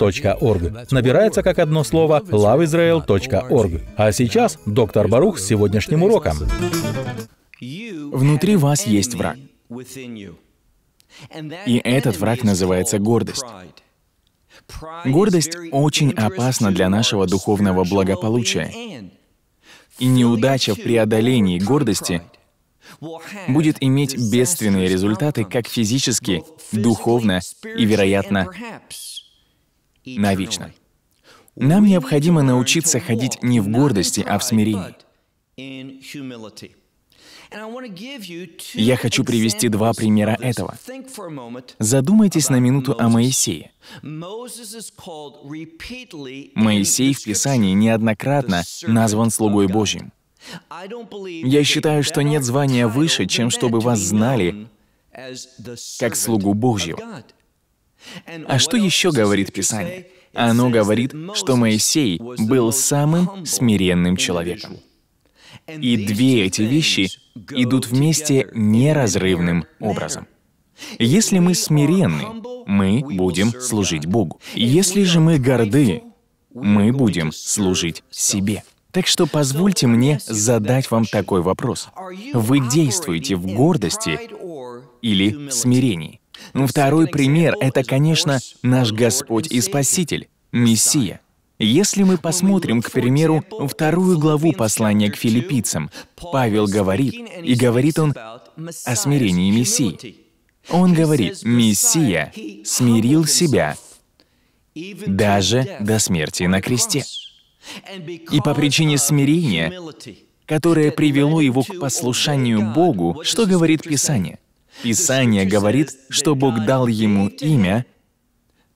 loveisrael.org. Набирается как одно слово loveisrael.org. А сейчас доктор Барух с сегодняшним уроком. Внутри вас есть враг. И этот враг называется гордость. Гордость очень опасна для нашего духовного благополучия. И неудача в преодолении гордости будет иметь бедственные результаты как физически, духовно и, вероятно, навечно. Нам необходимо научиться ходить не в гордости, а в смирении. Я хочу привести два примера этого. Задумайтесь на минуту о Моисее. Моисей в Писании неоднократно назван слугой Божьим. Я считаю, что нет звания выше, чем чтобы вас знали как слугу Божьего. А что еще говорит Писание? Оно говорит, что Моисей был самым смиренным человеком. И две эти вещи идут вместе неразрывным образом. Если мы смиренны, мы будем служить Богу. Если же мы горды, мы будем служить себе. Так что позвольте мне задать вам такой вопрос. Вы действуете в гордости или в смирении? Ну, второй пример — это, конечно, наш Господь и Спаситель, Мессия. Если мы посмотрим, к примеру, вторую главу послания к филиппийцам, Павел говорит, и говорит он о смирении Мессии. Он говорит, «Мессия смирил себя даже до смерти на кресте». И по причине смирения, которое привело его к послушанию Богу, что говорит Писание – Писание говорит, что Бог дал ему имя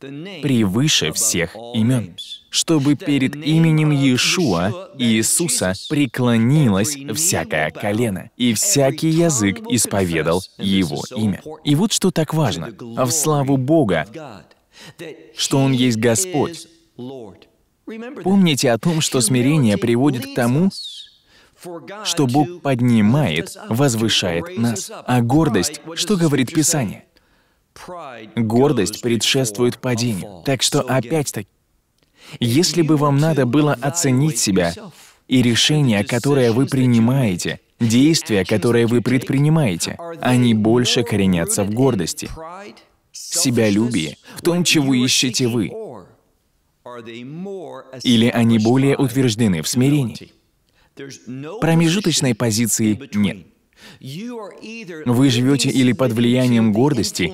превыше всех имен, чтобы перед именем Иешуа Иисуса преклонилось всякое колено, и всякий язык исповедал Его имя. И вот что так важно, в славу Бога, что Он есть Господь. Помните о том, что смирение приводит к тому, что Бог поднимает, возвышает нас, а гордость, что говорит Писание? Гордость предшествует падению. Так что опять-таки, если бы вам надо было оценить себя и решение, которое вы принимаете, действия, которые вы предпринимаете, они больше коренятся в гордости, себялюбии, в том, чего ищете вы, или они более утверждены в смирении. Промежуточной позиции нет. Вы живете или под влиянием гордости,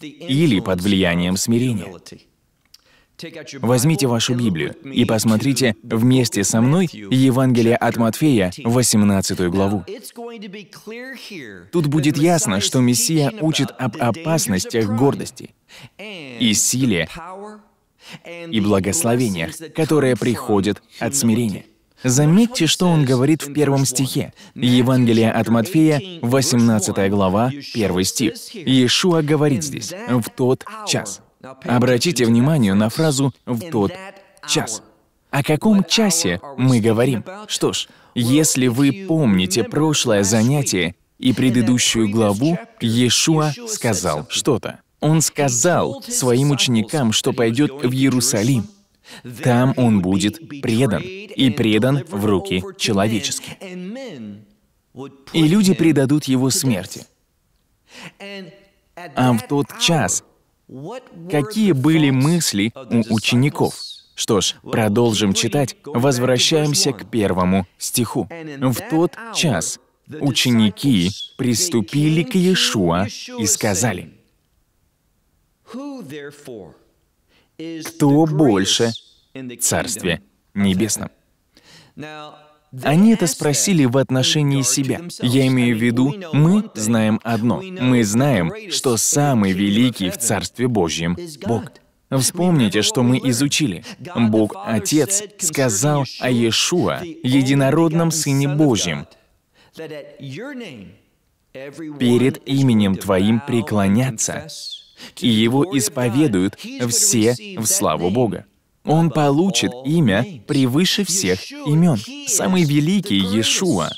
или под влиянием смирения. Возьмите вашу Библию и посмотрите вместе со мной Евангелие от Матфея, 18 главу. Тут будет ясно, что Мессия учит об опасностях гордости и силе и благословениях, которые приходят от смирения. Заметьте, что он говорит в первом стихе. Евангелие от Матфея, 18 глава, 1 стих. Иешуа говорит здесь «в тот час». Обратите внимание на фразу «в тот час». О каком часе мы говорим? Что ж, если вы помните прошлое занятие и предыдущую главу, Иешуа сказал что-то. Он сказал своим ученикам, что пойдет в Иерусалим. Там он будет предан, и предан в руки человеческие. И люди предадут его смерти. А в тот час, какие были мысли у учеников? Что ж, продолжим читать, возвращаемся к первому стиху. «В тот час ученики приступили к Иешуа и сказали, кто больше в Царстве Небесном? Они это спросили в отношении себя. Я имею в виду, мы знаем одно. Мы знаем, что самый великий в Царстве Божьем — Бог. Вспомните, что мы изучили. Бог Отец сказал о Иешуа, единородном Сыне Божьем, «Перед именем Твоим преклоняться и его исповедуют все в славу Бога. Он получит имя превыше всех имен. Самый великий Иешуа.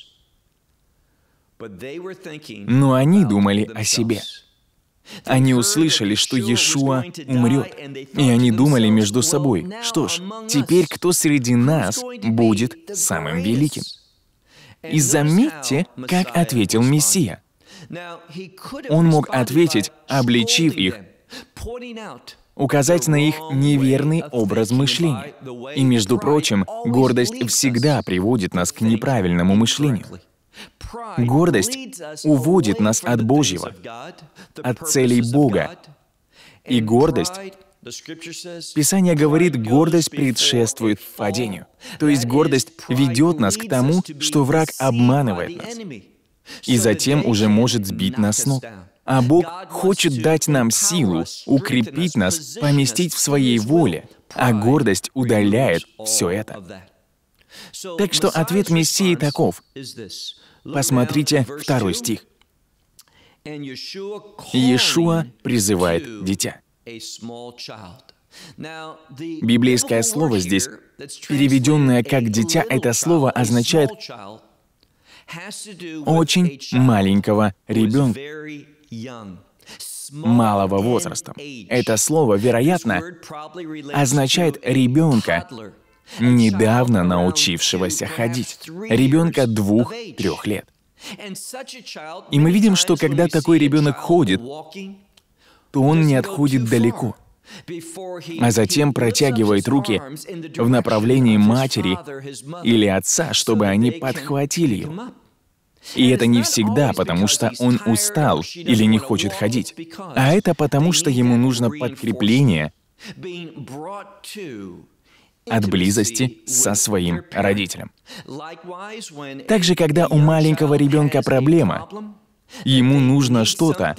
Но они думали о себе. Они услышали, что Иешуа умрет, и они думали между собой, что ж, теперь кто среди нас будет самым великим? И заметьте, как ответил Мессия – он мог ответить, обличив их, указать на их неверный образ мышления. И, между прочим, гордость всегда приводит нас к неправильному мышлению. Гордость уводит нас от Божьего, от целей Бога. И гордость Писание говорит, гордость предшествует падению. То есть гордость ведет нас к тому, что враг обманывает нас и затем уже может сбить нас с ног. А Бог хочет дать нам силу, укрепить нас, поместить в своей воле, а гордость удаляет все это. Так что ответ Мессии таков. Посмотрите второй стих. Иешуа призывает дитя. Библейское слово здесь, переведенное как «дитя», это слово означает очень маленького ребенка, малого возраста. Это слово, вероятно, означает ребенка, недавно научившегося ходить, ребенка двух-трех лет. И мы видим, что когда такой ребенок ходит, то он не отходит далеко а затем протягивает руки в направлении матери или отца, чтобы они подхватили ее. И это не всегда, потому что он устал или не хочет ходить, а это потому, что ему нужно подкрепление от близости со своим родителем. Также, когда у маленького ребенка проблема, Ему нужно что-то.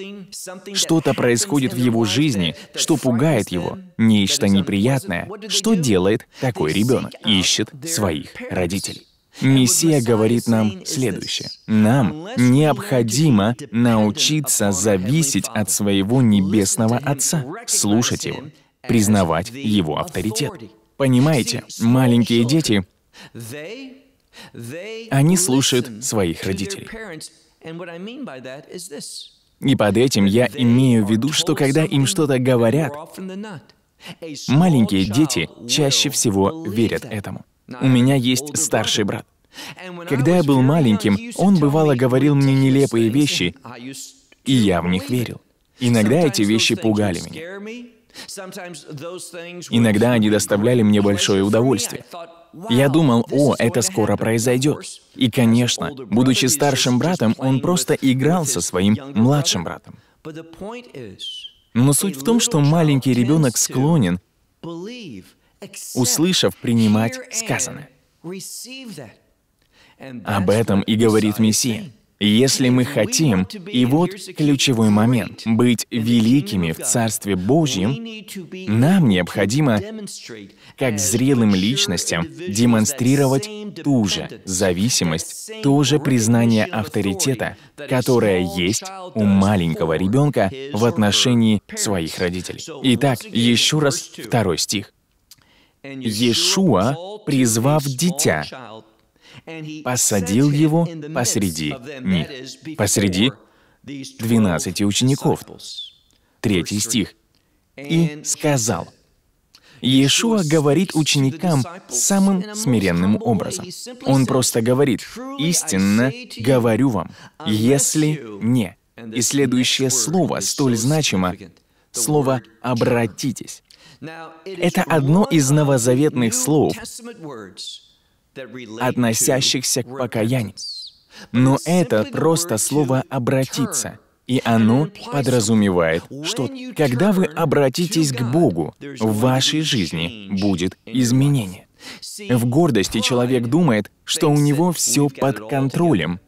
Что-то происходит в его жизни, что пугает его, нечто неприятное. Что делает такой ребенок? Ищет своих родителей. Мессия говорит нам следующее. Нам необходимо научиться зависеть от своего Небесного Отца, слушать Его, признавать Его авторитет. Понимаете, маленькие дети, они слушают своих родителей. И под этим я имею в виду, что когда им что-то говорят, маленькие дети чаще всего верят этому. У меня есть старший брат. Когда я был маленьким, он бывало говорил мне нелепые вещи, и я в них верил. Иногда эти вещи пугали меня. Иногда они доставляли мне большое удовольствие. Я думал, о, это скоро произойдет. И, конечно, будучи старшим братом, он просто играл со своим младшим братом. Но суть в том, что маленький ребенок склонен, услышав, принимать сказанное. Об этом и говорит Мессия. Если мы хотим, и вот ключевой момент, быть великими в Царстве Божьем, нам необходимо, как зрелым личностям, демонстрировать ту же зависимость, то же признание авторитета, которое есть у маленького ребенка в отношении своих родителей. Итак, еще раз второй стих. Иешуа, призвав дитя, посадил его посреди них, посреди двенадцати учеников. Третий стих. «И сказал». Иешуа говорит ученикам самым смиренным образом. Он просто говорит, «Истинно говорю вам, если не». И следующее слово столь значимо, слово «обратитесь». Это одно из новозаветных слов, относящихся к покаянию. Но это просто слово «обратиться», и оно подразумевает, что когда вы обратитесь к Богу, в вашей жизни будет изменение. В гордости человек думает, что у него все под контролем,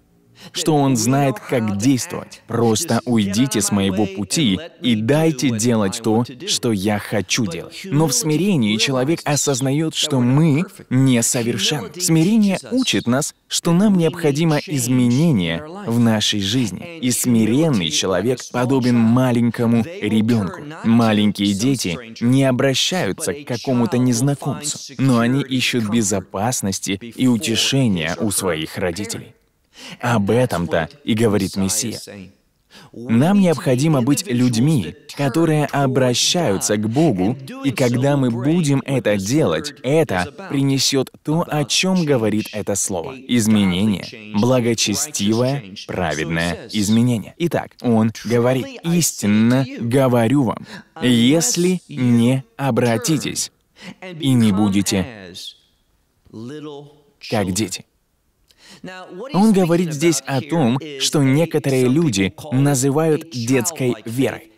что Он знает, как действовать. Просто уйдите с моего пути и дайте делать то, что я хочу делать. Но в смирении человек осознает, что мы несовершенны. Смирение учит нас, что нам необходимо изменение в нашей жизни. И смиренный человек подобен маленькому ребенку. Маленькие дети не обращаются к какому-то незнакомцу, но они ищут безопасности и утешения у своих родителей. Об этом-то и говорит Мессия. Нам необходимо быть людьми, которые обращаются к Богу, и когда мы будем это делать, это принесет то, о чем говорит это слово. Изменение. Благочестивое, праведное изменение. Итак, он говорит, «Истинно говорю вам, если не обратитесь и не будете как дети». Он говорит здесь о том, что некоторые люди называют детской верой.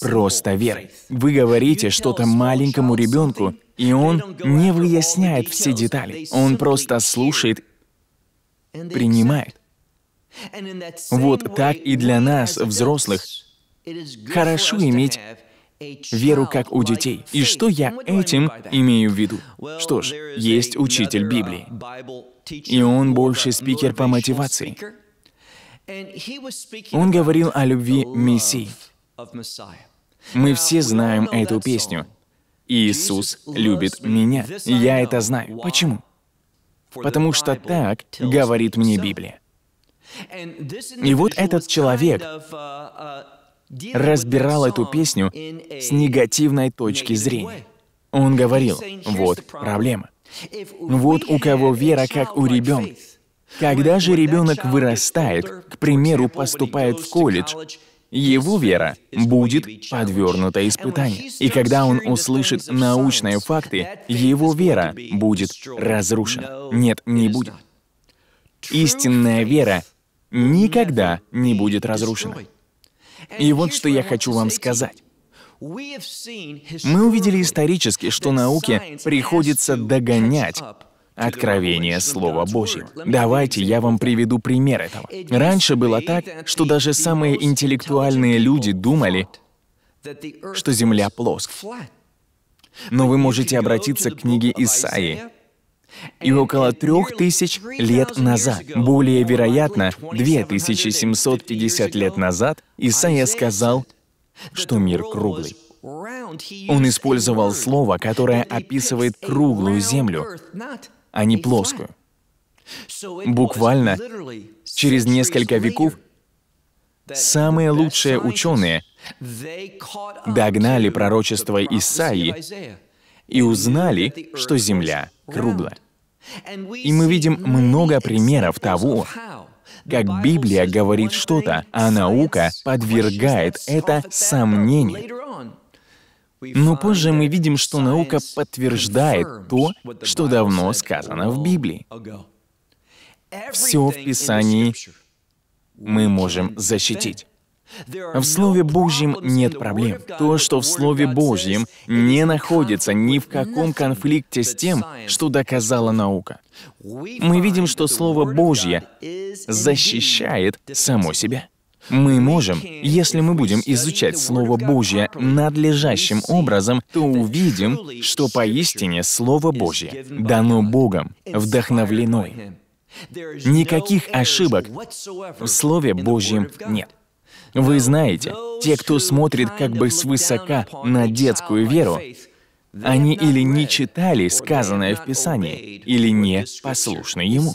Просто верой. Вы говорите что-то маленькому ребенку, и он не выясняет все детали. Он просто слушает, принимает. Вот так и для нас, взрослых, хорошо иметь веру как у детей. И что я этим имею в виду? Что ж, есть учитель uh, Библии. И он больше спикер по мотивации. Он говорил о любви Мессии. Мы все знаем эту песню. «Иисус любит меня». Я это знаю. Почему? Потому что так говорит мне Библия. И вот этот человек uh, uh, разбирал эту песню с негативной точки зрения. Он говорил, вот проблема. Ну вот у кого вера, как у ребенка. Когда же ребенок вырастает, к примеру, поступает в колледж, его вера будет подвернута испытанию. И когда он услышит научные факты, его вера будет разрушена. Нет, не будет. Истинная вера никогда не будет разрушена. И вот что я хочу вам сказать. Мы увидели исторически, что науке приходится догонять откровение Слова Божьего. Давайте я вам приведу пример этого. Раньше было так, что даже самые интеллектуальные люди думали, что Земля плоская. Но вы можете обратиться к книге Исаии, и около трех тысяч лет назад, более вероятно, 2750 лет назад, Исаия сказал, что мир круглый. Он использовал слово, которое описывает круглую землю, а не плоскую. Буквально через несколько веков самые лучшие ученые догнали пророчество Исаии и узнали, что Земля круглая. И мы видим много примеров того, как Библия говорит что-то, а наука подвергает это сомнению. Но позже мы видим, что наука подтверждает то, что давно сказано в Библии. Все в Писании мы можем защитить. В Слове Божьем нет проблем. То, что в Слове Божьем не находится ни в каком конфликте с тем, что доказала наука. Мы видим, что Слово Божье защищает само себя. Мы можем, если мы будем изучать Слово Божье надлежащим образом, то увидим, что поистине Слово Божье дано Богом, вдохновленной. Никаких ошибок в Слове Божьем нет. Вы знаете, те, кто смотрит как бы свысока на детскую веру, они или не читали сказанное в Писании, или не послушны ему.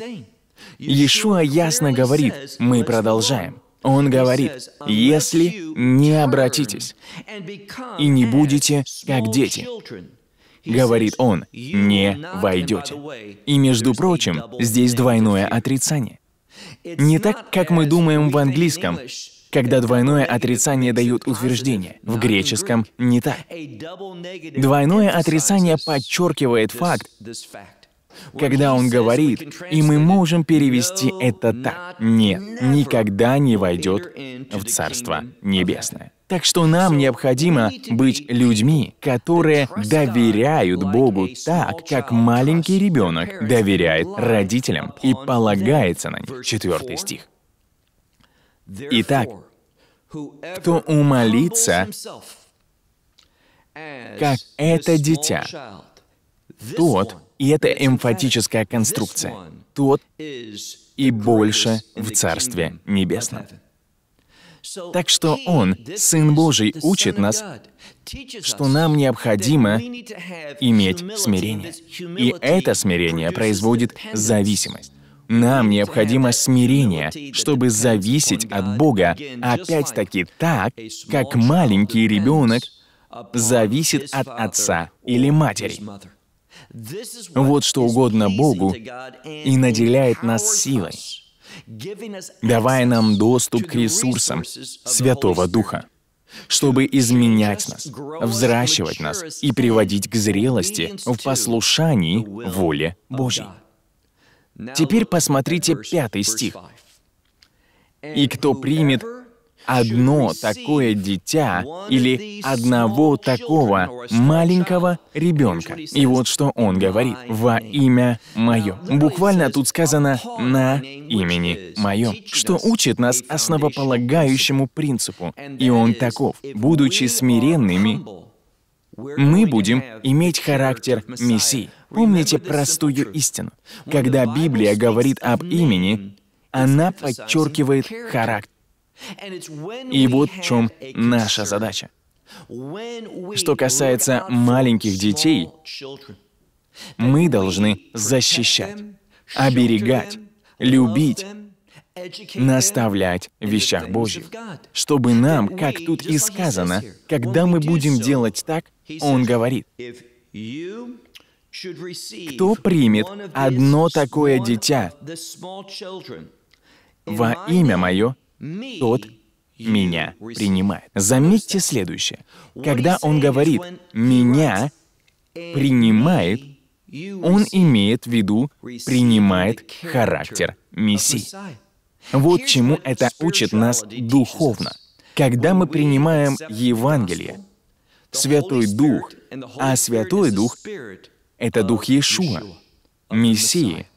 Иешуа ясно говорит, мы продолжаем. Он говорит, если не обратитесь и не будете как дети, говорит он, не войдете. И, между прочим, здесь двойное отрицание. Не так, как мы думаем в английском, когда двойное отрицание дают утверждение. В греческом не так. Двойное отрицание подчеркивает факт, когда он говорит, и мы можем перевести это так. Нет, никогда не войдет в Царство Небесное. Так что нам необходимо быть людьми, которые доверяют Богу так, как маленький ребенок доверяет родителям и полагается на них. Четвертый стих. Итак, кто умолится, как это дитя, тот, и это эмфатическая конструкция, тот и больше в Царстве Небесном. Так что Он, Сын Божий, учит нас, что нам необходимо иметь смирение. И это смирение производит зависимость. Нам необходимо смирение, чтобы зависеть от Бога, опять-таки так, как маленький ребенок зависит от отца или матери. Вот что угодно Богу и наделяет нас силой, давая нам доступ к ресурсам Святого Духа, чтобы изменять нас, взращивать нас и приводить к зрелости в послушании воле Божьей. Теперь посмотрите пятый стих. «И кто примет одно такое дитя или одного такого маленького ребенка. И вот что он говорит. «Во имя Мое». Буквально тут сказано «на имени Мое», что учит нас основополагающему принципу. И он таков. «Будучи смиренными мы будем иметь характер Мессии. Помните простую истину. Когда Библия говорит об имени, она подчеркивает характер. И вот в чем наша задача. Что касается маленьких детей, мы должны защищать, оберегать, любить, наставлять в вещах Божьих, чтобы нам, как тут и сказано, когда мы будем делать так, он говорит, кто примет одно такое дитя во имя мое, тот меня принимает. Заметьте следующее. Когда он говорит «меня принимает», он имеет в виду «принимает характер Мессии». Вот чему это учит нас духовно. Когда мы принимаем Евангелие, Святой Дух, а Святой Дух — это Дух Иешуа, Мессии,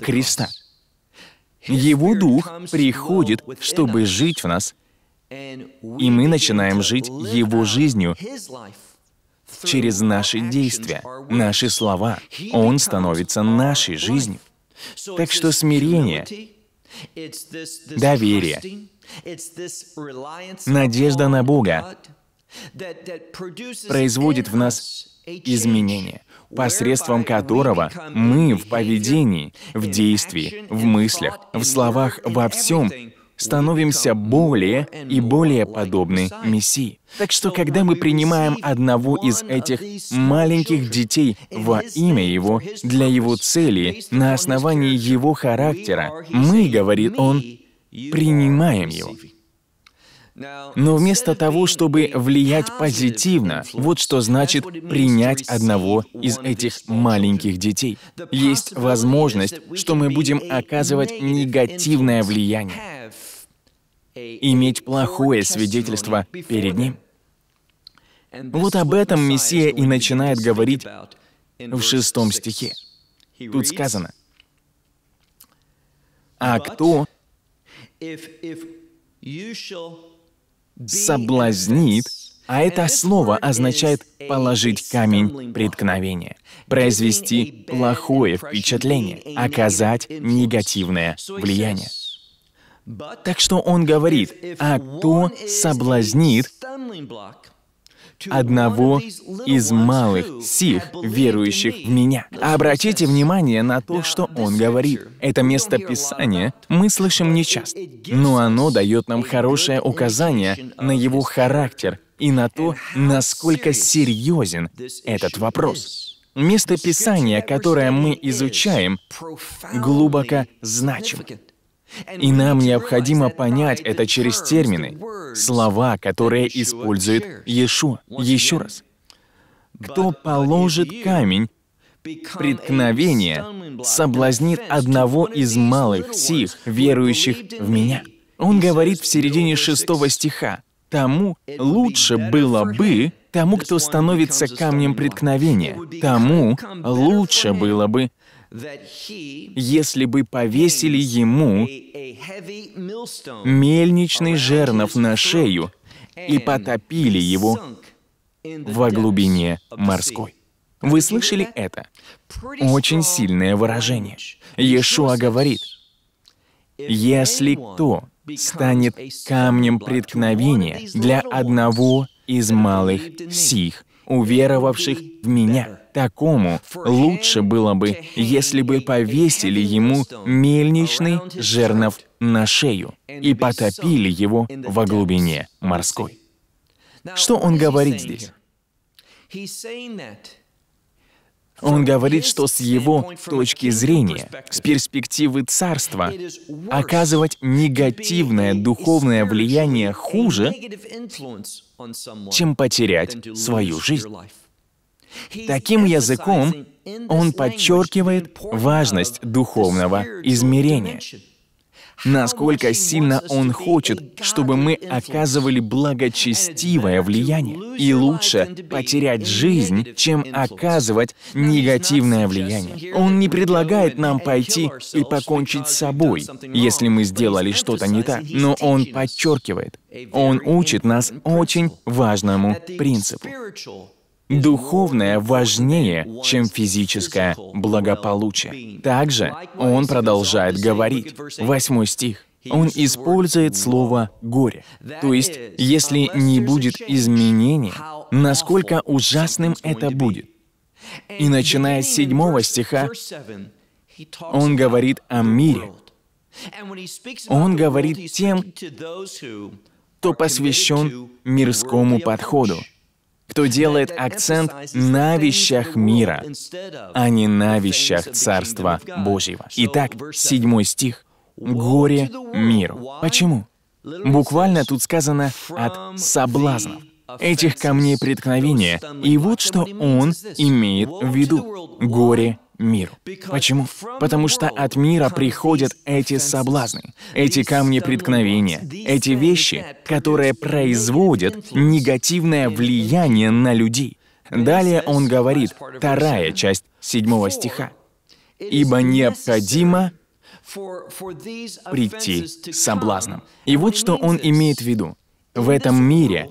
Христа. Его Дух приходит, чтобы жить в нас, и мы начинаем жить Его жизнью через наши действия, наши слова. Он становится нашей жизнью. Так что смирение, доверие, надежда на Бога производит в нас изменения, посредством которого мы в поведении, в действии, в мыслях, в словах, во всем становимся более и более подобны Мессии. Так что, когда мы принимаем одного из этих маленьких детей во имя Его, для Его цели, на основании Его характера, мы, говорит Он, принимаем его. Но вместо того, чтобы влиять позитивно, вот что значит принять одного из этих маленьких детей. Есть возможность, что мы будем оказывать негативное влияние, иметь плохое свидетельство перед ним. Вот об этом Мессия и начинает говорить в шестом стихе. Тут сказано, «А кто, соблазнит, а это слово означает положить камень преткновения, произвести плохое впечатление, оказать негативное влияние. Так что он говорит, а кто соблазнит, одного из малых сих, верующих в меня. Обратите внимание на то, что он говорит. Это место Писания мы слышим нечасто, но оно дает нам хорошее указание на его характер и на то, насколько серьезен этот вопрос. Место Писания, которое мы изучаем, глубоко значимо. И нам необходимо понять это через термины, слова, которые использует Иешуа. Еще раз. Кто положит камень, преткновение соблазнит одного из малых сих, верующих в меня. Он говорит в середине шестого стиха, «Тому лучше было бы, тому, кто становится камнем преткновения, тому лучше было бы, если бы повесили ему мельничный жернов на шею и потопили его во глубине морской. Вы слышали это? Очень сильное выражение. Иешуа говорит, «Если кто станет камнем преткновения для одного из малых сих, уверовавших в Меня, Такому лучше было бы, если бы повесили ему мельничный жернов на шею и потопили его во глубине морской. Что он говорит здесь? Он говорит, что с его точки зрения, с перспективы царства, оказывать негативное духовное влияние хуже, чем потерять свою жизнь. Таким языком он подчеркивает важность духовного измерения, насколько сильно он хочет, чтобы мы оказывали благочестивое влияние, и лучше потерять жизнь, чем оказывать негативное влияние. Он не предлагает нам пойти и покончить с собой, если мы сделали что-то не так, но он подчеркивает, он учит нас очень важному принципу. Духовное важнее, чем физическое благополучие. Также он продолжает говорить. Восьмой стих. Он использует слово «горе». То есть, если не будет изменений, насколько ужасным это будет. И начиная с седьмого стиха, он говорит о мире. Он говорит тем, кто посвящен мирскому подходу кто делает акцент на вещах мира, а не на вещах Царства Божьего. Итак, седьмой стих. «Горе миру». Почему? Буквально тут сказано «от соблазнов» этих камней преткновения, и вот что он имеет в виду. Горе миру. Почему? Потому что от мира приходят эти соблазны, эти камни преткновения, эти вещи, которые производят негативное влияние на людей. Далее он говорит, вторая часть седьмого стиха. «Ибо необходимо прийти соблазнам. И вот что он имеет в виду. В этом мире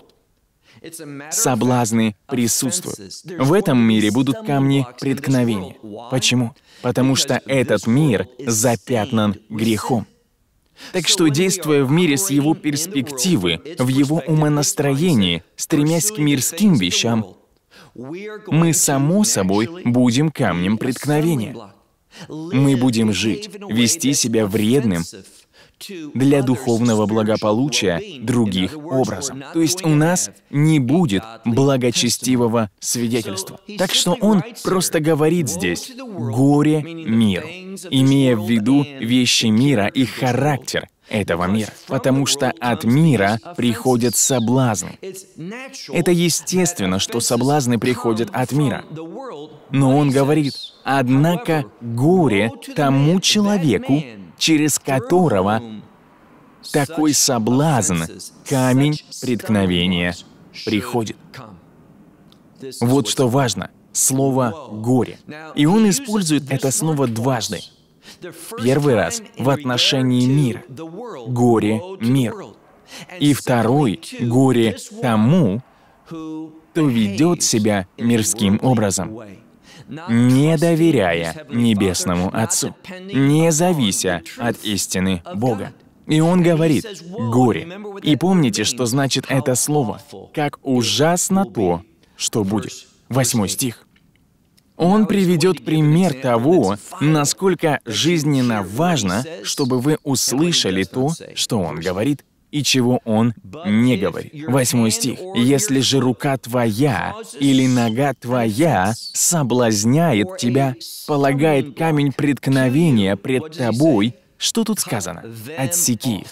Соблазны присутствуют. В этом мире будут камни преткновения. Почему? Потому что этот мир запятнан грехом. Так что, действуя в мире с его перспективы, в его умонастроении, стремясь к мирским вещам, мы, само собой, будем камнем преткновения. Мы будем жить, вести себя вредным, для духовного благополучия других образом. То есть у нас не будет благочестивого свидетельства. Так что он просто говорит здесь «горе миру, имея в виду вещи мира и характер этого мира, потому что от мира приходят соблазны. Это естественно, что соблазны приходят от мира. Но он говорит, однако горе тому человеку, через которого такой соблазн, камень преткновения приходит. Вот что важно — слово «горе». И он использует это слово дважды. Первый раз в отношении мира. Горе — мир. И второй — горе тому, кто ведет себя мирским образом не доверяя Небесному Отцу, не завися от истины Бога. И он говорит «горе». И помните, что значит это слово? «Как ужасно то, что будет». Восьмой стих. Он приведет пример того, насколько жизненно важно, чтобы вы услышали то, что он говорит, и чего он не говорит. Восьмой стих. «Если же рука твоя или нога твоя соблазняет тебя, полагает камень преткновения пред тобой». Что тут сказано? «Отсеки их».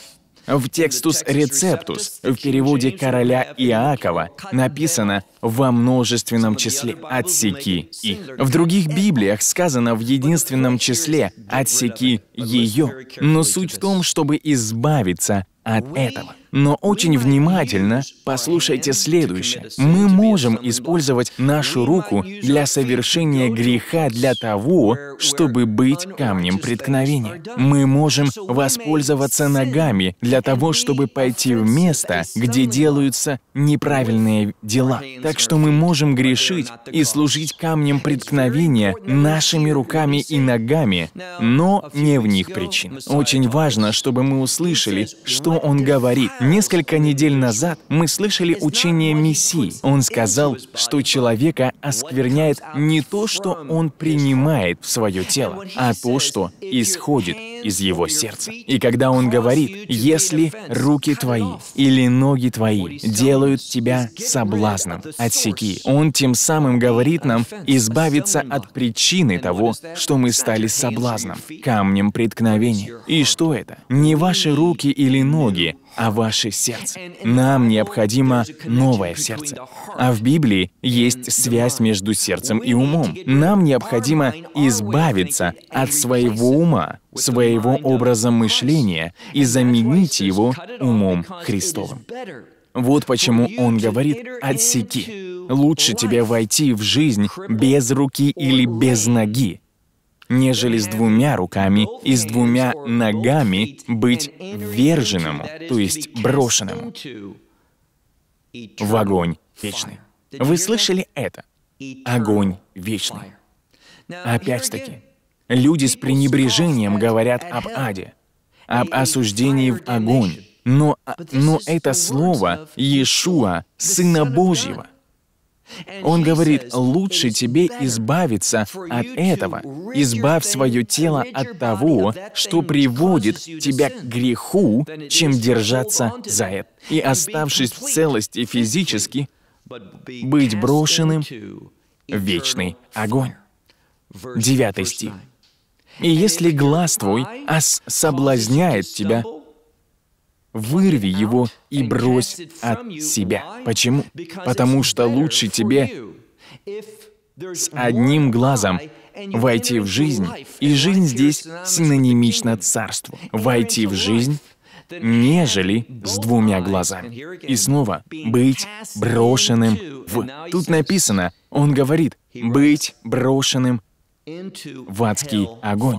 В «Текстус рецептус» в переводе короля Иакова написано во множественном числе «отсеки их». В других Библиях сказано в единственном числе «отсеки ее». Но суть в том, чтобы избавиться от этого. Но очень внимательно послушайте следующее. Мы можем использовать нашу руку для совершения греха для того, чтобы быть камнем преткновения. Мы можем воспользоваться ногами для того, чтобы пойти в место, где делаются неправильные дела. Так что мы можем грешить и служить камнем преткновения нашими руками и ногами, но не в них причин. Очень важно, чтобы мы услышали, что он говорит, Несколько недель назад мы слышали учение Мессии. Он сказал, что человека оскверняет не то, что он принимает в свое тело, а то, что исходит из его сердца. И когда он говорит, если руки твои или ноги твои делают тебя соблазном, отсеки. Он тем самым говорит нам избавиться от причины того, что мы стали соблазном, камнем преткновения. И что это? Не ваши руки или ноги, а ваше сердце. Нам необходимо новое сердце. А в Библии есть связь между сердцем и умом. Нам необходимо избавиться от своего ума, своего образа мышления и заменить его умом Христовым. Вот почему он говорит «отсеки». Лучше тебе войти в жизнь без руки или без ноги, нежели с двумя руками и с двумя ногами быть вверженному, то есть брошенному в огонь вечный. Вы слышали это? Огонь вечный. Опять-таки, люди с пренебрежением говорят об аде, об осуждении в огонь. Но, но это слово Иешуа, Сына Божьего, он говорит, лучше тебе избавиться от этого. Избавь свое тело от того, что приводит тебя к греху, чем держаться за это. И оставшись в целости физически, быть брошенным в вечный огонь. Девятый стих. «И если глаз твой ос соблазняет тебя, Вырви его и брось от себя. Почему? Потому что лучше тебе с одним глазом войти в жизнь, и жизнь здесь синонимична царству. Войти в жизнь нежели с двумя глазами. И снова, быть брошенным в. Тут написано, он говорит, быть брошенным в адский огонь.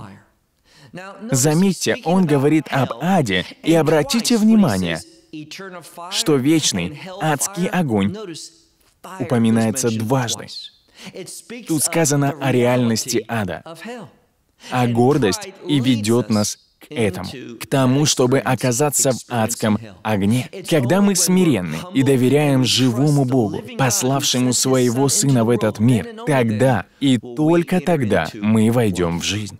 Заметьте, он говорит об аде, и обратите внимание, что вечный адский огонь упоминается дважды. Тут сказано о реальности ада, а гордость и ведет нас к этому, к тому, чтобы оказаться в адском огне. Когда мы смиренны и доверяем живому Богу, пославшему своего Сына в этот мир, тогда и только тогда мы войдем в жизнь.